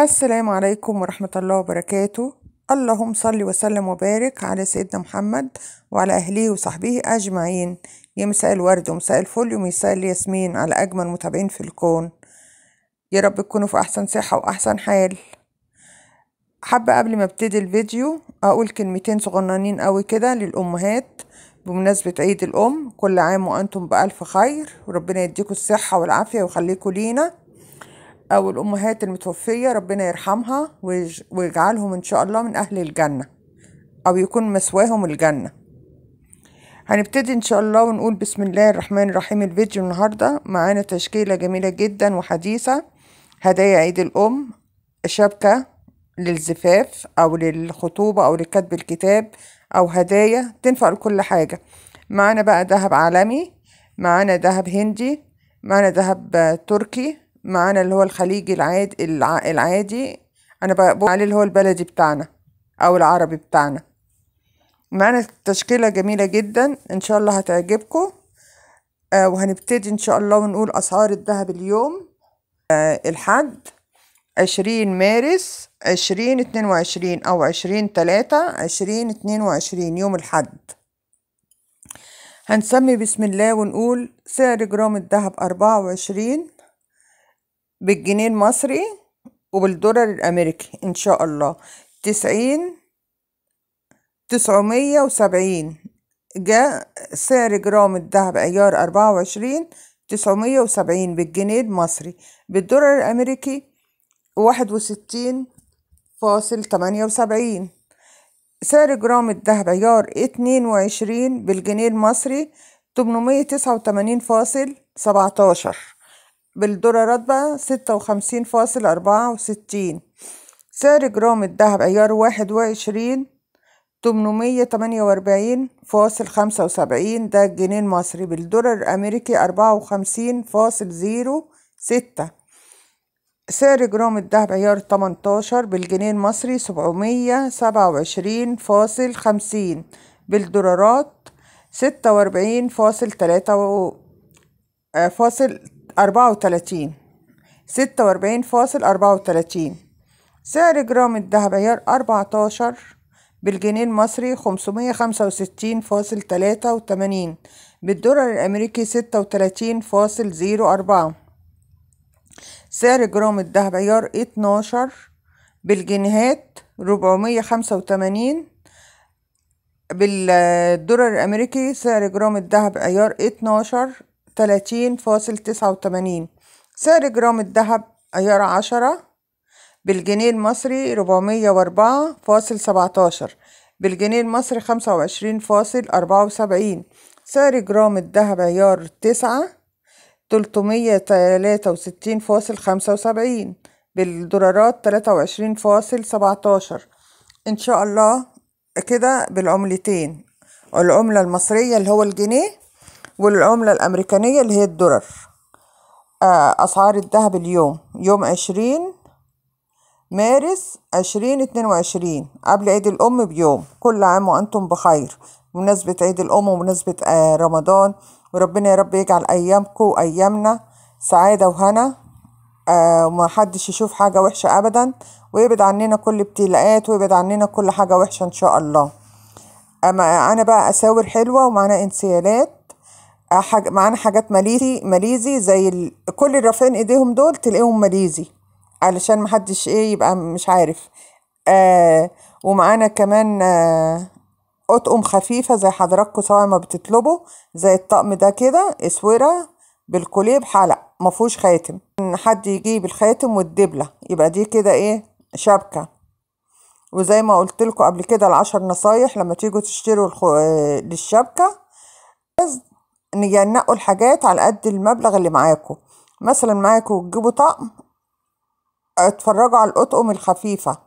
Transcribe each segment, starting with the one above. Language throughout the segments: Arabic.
السلام عليكم ورحمة الله وبركاته اللهم صل وسلم وبارك على سيدنا محمد وعلى أهله وصحبه أجمعين يا مساء الورد ومساء الفل ومساء الياسمين على أجمل متابعين في الكون يا رب تكونوا في أحسن صحة وأحسن حال حابة قبل ما ابتدي الفيديو أقول كلمتين صغننين قوي كده للأمهات بمناسبة عيد الأم كل عام وأنتم بألف خير وربنا يديكم الصحة والعافية ويخليكم لينا أو الأمهات المتوفية ربنا يرحمها ويجعلهم إن شاء الله من أهل الجنة أو يكون مسواهم الجنة هنبتدي إن شاء الله ونقول بسم الله الرحمن الرحيم الفيديو النهاردة معانا تشكيلة جميلة جدا وحديثة هدايا عيد الأم شبكة للزفاف أو للخطوبة أو لكتب الكتاب أو هدايا تنفع لكل حاجة معانا بقى ذهب عالمي معانا ذهب هندي معانا ذهب تركي معانا اللي هو الخليجي العادي العادي انا بقول عليه اللي هو البلدي بتاعنا او العربي بتاعنا معانا تشكيلة جميلة جدا ان شاء الله هتعجبكم آه وهنبتدي ان شاء الله ونقول اسعار الذهب اليوم آه الحد عشرين مارس عشرين اتنين وعشرين او عشرين تلاتة عشرين اتنين وعشرين يوم الحد هنسمي بسم الله ونقول سعر جرام الذهب أربعة وعشرين بالجنيه المصري وبالدولار الأمريكي إن شاء الله تسعين تسعمية وسبعين جاء سعر جرام الذهب أيار أربعة وعشرين تسعمية وسبعين بالجنيه المصري بالدولار الأمريكي واحد وستين فاصل تمانية وسبعين سعر جرام الذهب عيار اتنين وعشرين بالجنيه المصري تمنمية تسعة وتمانين فاصل سبعتاشر بالدولار رطبة ستة وخمسين فاصل أربعة وستين سعر جرام الذهب عيار واحد وعشرين تمنمية تمانية وأربعين فاصل خمسة وسبعين ده الجنيه المصري بالدولار الأمريكي أربعة وخمسين فاصل زيرو ستة سعر جرام الدهب عيار تمنتاشر بالجنيه المصري سبعمية سبعة وعشرين فاصل خمسين بالدولارات ستة وأربعين فاصل تلاتة آه، فاصل أربعة وتلاتين ستة وأربعين فاصل أربعة وتلاتين سعر جرام الدهب عيار أربعتاشر بالجنيه المصري خمسمية خمسة وستين فاصل تلاتة وتمانين بالدولار الأمريكي ستة وتلاتين فاصل زيرو أربعة سعر جرام الدهب عيار اتناشر بالجنيهات ربعمية خمسة وتمانين بالدولار الأمريكي سعر جرام الدهب عيار اتناشر تلاتين فاصل تسعة وتمانين سعر جرام الذهب عيار عشرة بالجنيه المصري ربعمية وأربعة فاصل سبعتاشر بالجنيه المصري خمسة وعشرين فاصل أربعة وسبعين سعر جرام الذهب عيار تسعة تلتمية تلاتة وستين فاصل خمسة وسبعين بالدولارات تلاتة وعشرين فاصل سبعتاشر إن شاء الله كده بالعملتين العملة المصرية اللي هو الجنيه والعملة الأمريكانية اللي هي الدولار آه، أسعار الذهب اليوم يوم عشرين مارس عشرين اتنين وعشرين قبل عيد الأم بيوم كل عام وأنتم بخير بمناسبة عيد الأم ومناسبة آه، رمضان وربنا يا رب يجعل أيامكم وأيامنا سعادة وهنا آه، وما حدش يشوف حاجة وحشة أبدا ويبعد عننا كل ابتلاءات ويبعد عننا كل حاجة وحشة إن شاء الله أما أنا بقى أساور حلوة ومعنا انسيالات آه، حاج... معانا حاجات ماليزي ماليزي زي ال... كل اللي رافعين ايديهم دول تلاقيهم ماليزي علشان محدش ايه يبقى مش عارف آه ومعانا كمان آه اطقم خفيفه زي حضراتكم سواء ما بتطلبوا زي الطقم ده كده اسوره حلق ما مفهوش خاتم ان حد يجيب الخاتم والدبله يبقى دي كده ايه شبكه وزي ما قلت لكم قبل كده العشر نصايح لما تيجوا تشتروا الخو... آه، للشبكه ننقوا الحاجات على قد المبلغ اللي معاكم مثلا معاكم تجيبوا طقم اتفرجوا على الأطقم الخفيفة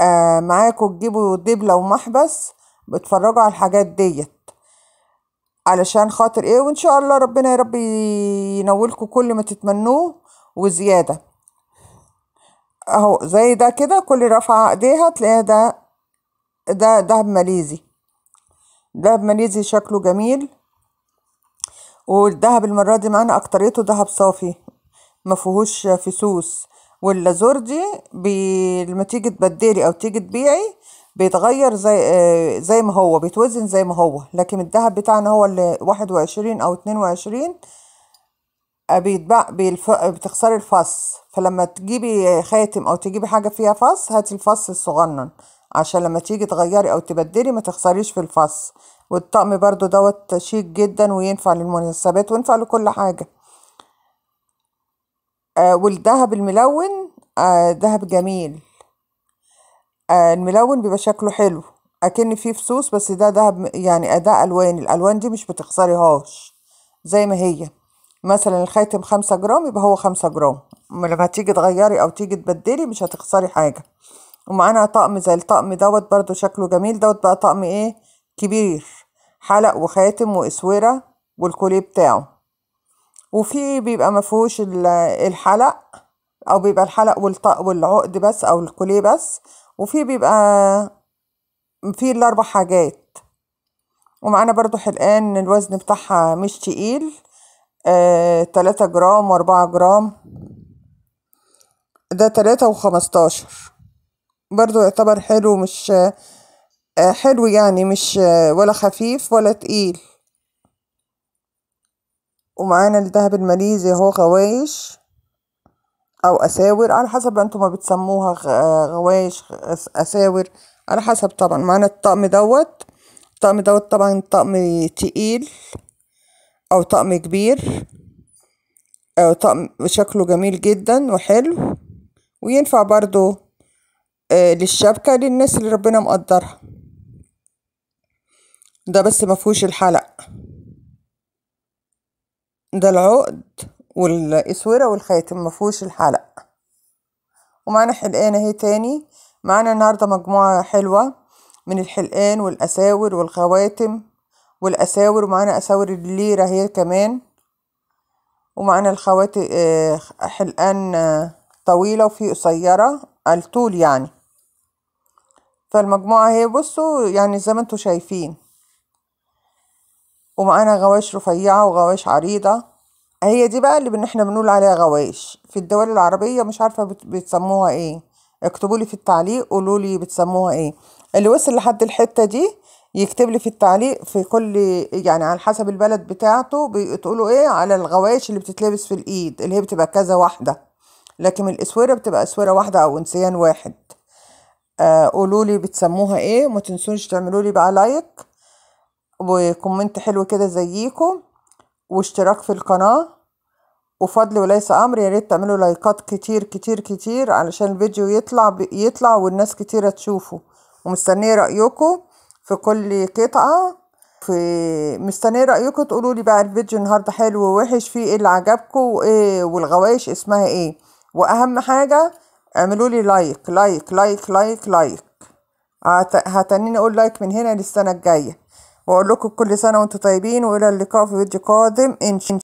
آه معاكم تجيبوا دبلة ومحبس بتفرجوا على الحاجات ديت علشان خاطر ايه وان شاء الله ربنا يا رب ينولكم كل ما تتمنوه وزيادة اهو زي ده كده كل رفعة ايديها تلاقيها ده ده دهب ماليزي دهب ماليزي شكله جميل والذهب المرة دي معانا أكتريته ذهب صافي ما فيهوش فسوس واللازوردي بي... لما تيجي تبدلي أو تيجي تبيعي بيتغير زي آه، زي ما هو بيتوزن زي ما هو لكن الذهب بتاعنا هو اللي واحد أو اتنين آه، بيتباع بالف... بتخسري الفص فلما تجيبي خاتم أو تجيبي حاجة فيها فص هاتي الفص الصغنن عشان لما تيجي تغيري او تبدلي ما تخسريش في الفص والطقم برضو دوت شيك جدا وينفع للمناسبات وينفع لكل حاجة آه والذهب الملون آه ذهب جميل آه الملون بيبقى شكله حلو اكن فيه فصوص بس ده ذهب يعني اداء الوان الالوان دي مش بتخسريهاش زي ما هي مثلا الخاتم خمسة جرام يبقى هو خمسة جرام لما تيجي تغيري او تيجي تبدلي مش هتخسري حاجه ومعانا طقم زي الطقم دوت برضو شكله جميل دوت بقى طقم ايه كبير حلق وخاتم واسوره والكوليه بتاعه وفي بيبقى مفهوش الحلق او بيبقى الحلق والطق والعقد بس او الكوليه بس وفي بيبقى في الاربع حاجات ومعانا برضو حلقان الوزن بتاعها مش تقيل آه، تلاتة جرام واربعة جرام ده تلاتة وخمستاشر برضو يعتبر حلو مش آه، حلو يعني مش آه، ولا خفيف ولا تقيل ومعانا الذهب الماليزي هو غوايش او اساور على حسب انتم ما بتسموها آه، غوايش اساور على حسب طبعا معانا الطقم دوت الطقم دوت طبعا طقم تقيل او طقم كبير او طقم شكله جميل جدا وحلو وينفع برضو آه، للشبكة للناس اللي ربنا مقدرها ده بس مفهوش الحلق ده العقد والإسورة والخاتم مفهوش الحلق ومعانا حلقان اهي تاني معانا النهاردة مجموعة حلوة من الحلقان والأساور والخواتم والأساور ومعانا أساور الليرة هي كمان ومعانا الخواتم آه، حلقان آه، طويلة وفي قصيرة الطول يعني فالمجموعة هي بصوا يعني زي ما انتوا شايفين ومعانا غواش رفيعة وغواش عريضة هي دي بقى اللي احنا بنقول عليها غواش في الدول العربية مش عارفة بتسموها ايه اكتبوا لي في التعليق قولوا لي بتسموها ايه اللي وصل لحد الحتة دي يكتب لي في التعليق في كل يعني على حسب البلد بتاعته بتقولوا ايه على الغواش اللي بتتلبس في الايد اللي هي بتبقى كذا واحدة لكن الاسورة بتبقى اسورة واحدة او انسيان واحد آه، قولوا لي بتسموها ايه وما تنسونش تعملوا لي بقى لايك وكومنت حلو كده زيكم واشتراك في القناه وفضل وليس امر يا ريت تعملوا لايكات كتير كتير كتير علشان الفيديو يطلع يطلع والناس كتيره تشوفه ومستنيه رايكم في كل قطعه في مستنيه رايكم تقولوا لي بقى الفيديو النهارده حلو ووحش فيه ايه اللي عجبكم وايه والغوايش اسمها ايه واهم حاجه اعملوا لي لايك لايك لايك لايك لايك هتنيني اقول لايك من هنا للسنه الجايه واقول لكم كل سنه وانتم طيبين والى اللقاء في فيديو قادم ان